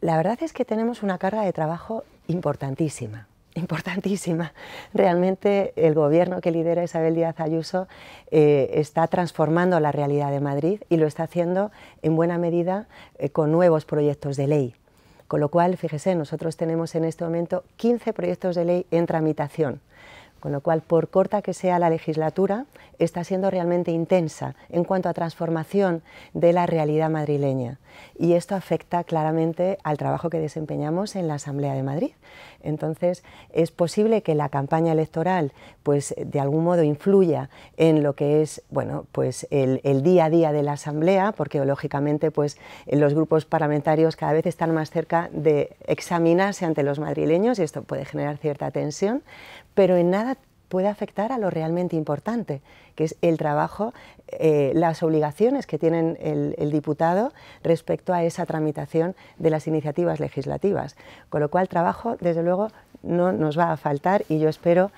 la verdad es que tenemos una carga de trabajo importantísima importantísima. Realmente el gobierno que lidera Isabel Díaz Ayuso eh, está transformando la realidad de Madrid y lo está haciendo en buena medida eh, con nuevos proyectos de ley. Con lo cual, fíjese, nosotros tenemos en este momento 15 proyectos de ley en tramitación. Con lo cual, por corta que sea la legislatura, está siendo realmente intensa en cuanto a transformación de la realidad madrileña. Y esto afecta claramente al trabajo que desempeñamos en la Asamblea de Madrid. Entonces, es posible que la campaña electoral, pues, de algún modo influya en lo que es, bueno, pues, el, día a día de la Asamblea, porque lógicamente, pues, los grupos parlamentarios cada vez están más cerca de examinarse ante los madrileños y esto puede generar cierta tensión, pero en nada puede afectar a lo realmente importante, que es el trabajo, eh, las obligaciones que tienen el, diputado respecto a esa tramitación de las iniciativas legislativas. Con lo cual, trabajo, desde luego, no nos va a faltar y yo espero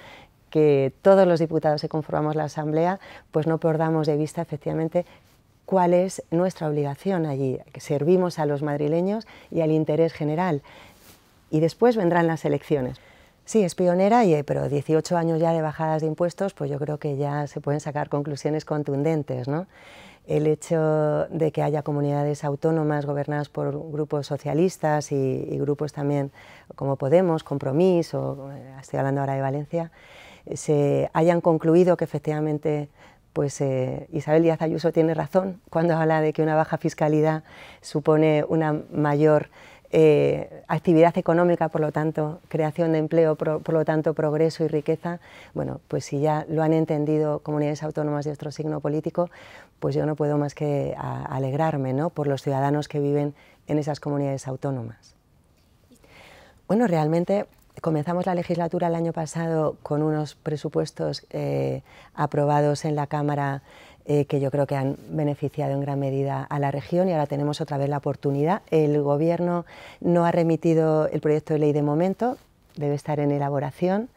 que todos los diputados que conformamos la Asamblea, pues no perdamos de vista efectivamente cuál es nuestra obligación allí, que servimos a los madrileños y al interés general. Y después vendrán las elecciones. Sí, es pionera, y, eh, pero 18 años ya de bajadas de impuestos, pues yo creo que ya se pueden sacar conclusiones contundentes. ¿no? El hecho de que haya comunidades autónomas gobernadas por grupos socialistas y, grupos también como Podemos, Compromís, o eh, estoy hablando ahora de Valencia, se hayan concluido que efectivamente pues eh, Isabel Díaz Ayuso tiene razón cuando habla de que una baja fiscalidad supone una mayor eh, actividad económica, por lo tanto, creación de empleo, por, lo tanto, progreso y riqueza, bueno, pues si ya lo han entendido comunidades autónomas de otro signo político, pues yo no puedo más que alegrarme por los ciudadanos que viven en esas comunidades autónomas. Bueno, realmente comenzamos la legislatura el año pasado con unos presupuestos eh, aprobados en la Cámara eh, que yo creo que han beneficiado en gran medida a la región y ahora tenemos otra vez la oportunidad. El Gobierno no ha remitido el proyecto de ley de momento, debe estar en elaboración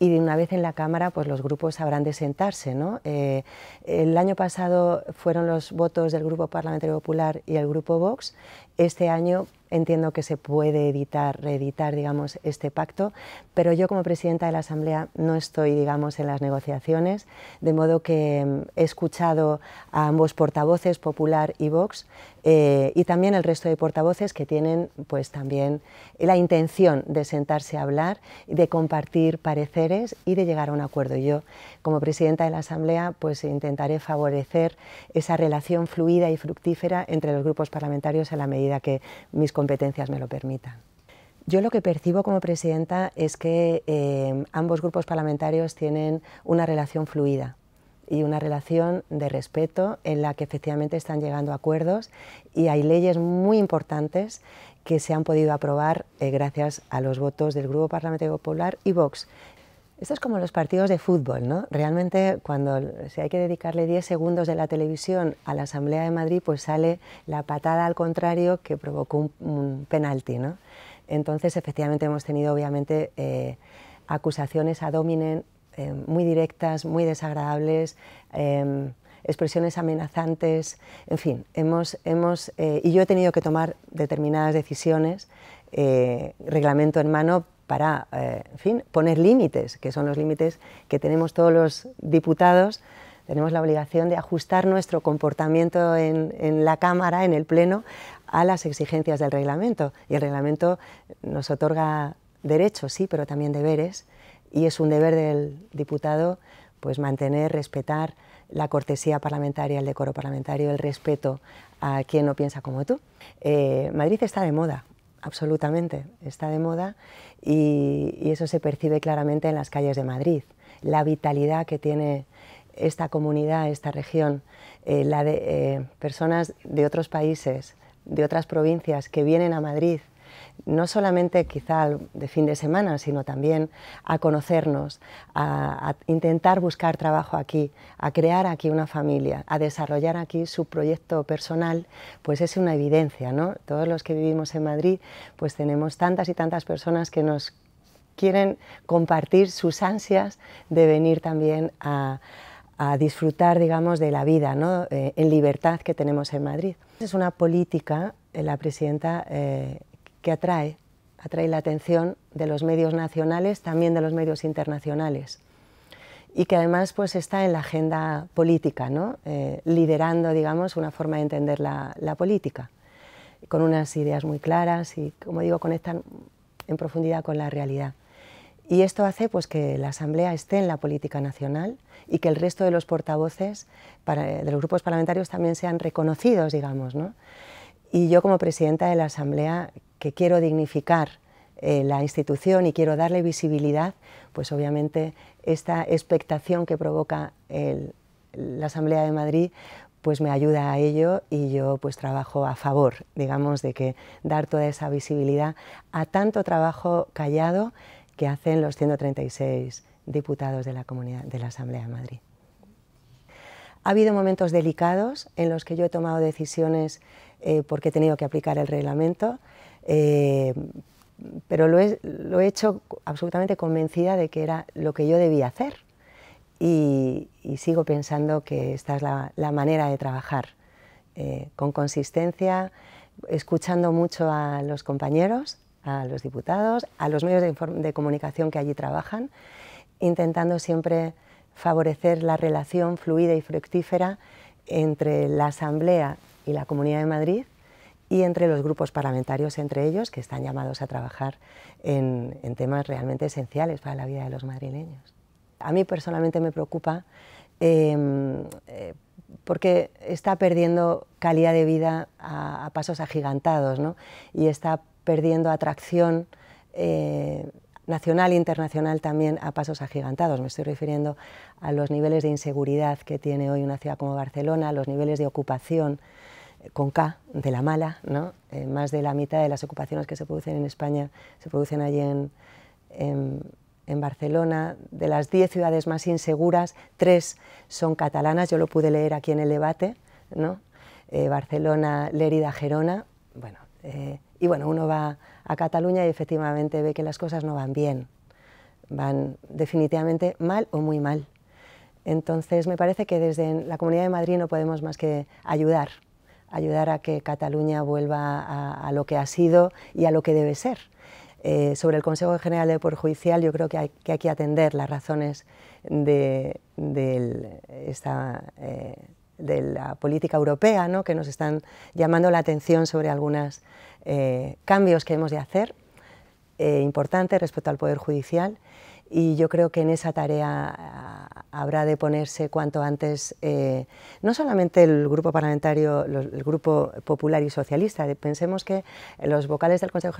y de una vez en la Cámara pues los grupos habrán de sentarse. Eh, el año pasado fueron los votos del Grupo Parlamentario Popular y el Grupo Vox este año entiendo que se puede editar, reeditar, digamos, este pacto, pero yo como presidenta de la Asamblea no estoy, digamos, en las negociaciones, de modo que mm, he escuchado a ambos portavoces, Popular y Vox, eh, y también el resto de portavoces que tienen, pues, también la intención de sentarse a hablar, de compartir pareceres y de llegar a un acuerdo. Yo, como presidenta de la Asamblea, pues intentaré favorecer esa relación fluida y fructífera entre los grupos parlamentarios a la medida que mis competencias me lo permitan. Yo lo que percibo como presidenta es que eh, ambos grupos parlamentarios tienen una relación fluida y una relación de respeto en la que efectivamente están llegando a acuerdos y hay leyes muy importantes que se han podido aprobar eh, gracias a los votos del Grupo Parlamentario Popular y Vox, esto es como los partidos de fútbol, ¿no? Realmente cuando si hay que dedicarle 10 segundos de la televisión a la Asamblea de Madrid, pues sale la patada al contrario que provocó un, penalti, ¿no? Entonces, efectivamente, hemos tenido, obviamente, eh, acusaciones a dominen eh, muy directas, muy desagradables, eh, expresiones amenazantes, en fin, hemos, hemos y yo he tenido que tomar determinadas decisiones, reglamento en mano, para, eh, fin, poner límites, que son los límites que tenemos todos los diputados. Tenemos la obligación de ajustar nuestro comportamiento en, la Cámara, en el Pleno, a las exigencias del reglamento. Y el reglamento nos otorga derechos, sí, pero también deberes. Y es un deber del diputado pues, mantener, respetar la cortesía parlamentaria, el decoro parlamentario, el respeto a quien no piensa como tú. Eh, Madrid está de moda, absolutamente, está de moda y, eso se percibe claramente en las calles de Madrid. La vitalidad que tiene esta comunidad, esta región, eh, la de eh, personas de otros países, de otras provincias que vienen a Madrid no solamente quizá de fin de semana, sino también a conocernos, a, intentar buscar trabajo aquí, a crear aquí una familia, a desarrollar aquí su proyecto personal, pues es una evidencia, ¿no? Todos los que vivimos en Madrid, pues tenemos tantas y tantas personas que nos quieren compartir sus ansias de venir también a, disfrutar, digamos, de la vida ¿no? Eh, en libertad que tenemos en Madrid. Es una política, eh, la presidenta, eh, que atrae, atrae la atención de los medios nacionales, también de los medios internacionales y que además pues está en la agenda política, eh, liderando digamos una forma de entender la, política, con unas ideas muy claras y como digo conectan en profundidad con la realidad. Y esto hace pues que la Asamblea esté en la política nacional y que el resto de los portavoces de los grupos parlamentarios también sean reconocidos, digamos, Y yo como presidenta de la Asamblea que quiero dignificar eh, la institución y quiero darle visibilidad, pues obviamente esta expectación que provoca la Asamblea de Madrid pues me ayuda a ello y yo pues trabajo a favor, digamos, de que dar toda esa visibilidad a tanto trabajo callado que hacen los 136 diputados de la comunidad de la Asamblea de Madrid. Ha habido momentos delicados en los que yo he tomado decisiones eh, porque he tenido que aplicar el reglamento, eh, pero lo he, hecho absolutamente convencida de que era lo que yo debía hacer y, sigo pensando que esta es la, manera de trabajar, eh, con consistencia, escuchando mucho a los compañeros, a los diputados, a los medios de comunicación que allí trabajan, intentando siempre favorecer la relación fluida y fructífera entre la Asamblea y la Comunidad de Madrid y entre los grupos parlamentarios, entre ellos, que están llamados a trabajar en, temas realmente esenciales para la vida de los madrileños. A mí personalmente me preocupa em, eh, porque está perdiendo calidad de vida a, pasos agigantados y está perdiendo atracción eh, nacional e internacional también a pasos agigantados. Me estoy refiriendo a los niveles de inseguridad que tiene hoy una ciudad como Barcelona, los niveles de ocupación con K, de la mala, eh, más de la mitad de las ocupaciones que se producen en España se producen allí en, Barcelona. De las 10 ciudades más inseguras, tres son catalanas, yo lo pude leer aquí en el debate, eh, Barcelona, Lérida, Gerona, bueno, eh, y bueno, uno va a Cataluña y efectivamente ve que las cosas no van bien, van definitivamente mal o muy mal. Entonces me parece que desde la Comunidad de Madrid no podemos más que ayudar ayudar a que Cataluña vuelva a, lo que ha sido y a lo que debe ser. Eh, sobre el Consejo General del Poder Judicial, yo creo que hay que, atender las razones de, eh, la política europea, que nos están llamando la atención sobre algunos eh, cambios que hemos de hacer importantes respecto al Poder Judicial y yo creo que en esa tarea ah, habrá de ponerse cuanto antes eh, no solamente el grupo parlamentario, el grupo popular y socialista, pensemos que los vocales del Consejo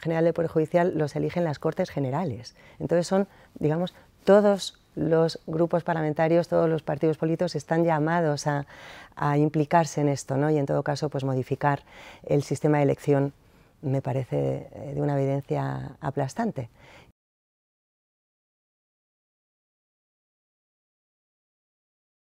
General de Poder Judicial los eligen las Cortes Generales. Entonces son, digamos, todos los grupos parlamentarios, todos los partidos políticos están llamados a, a implicarse en esto ¿no? y en todo caso pues modificar el sistema de elección me parece eh, de una evidencia aplastante.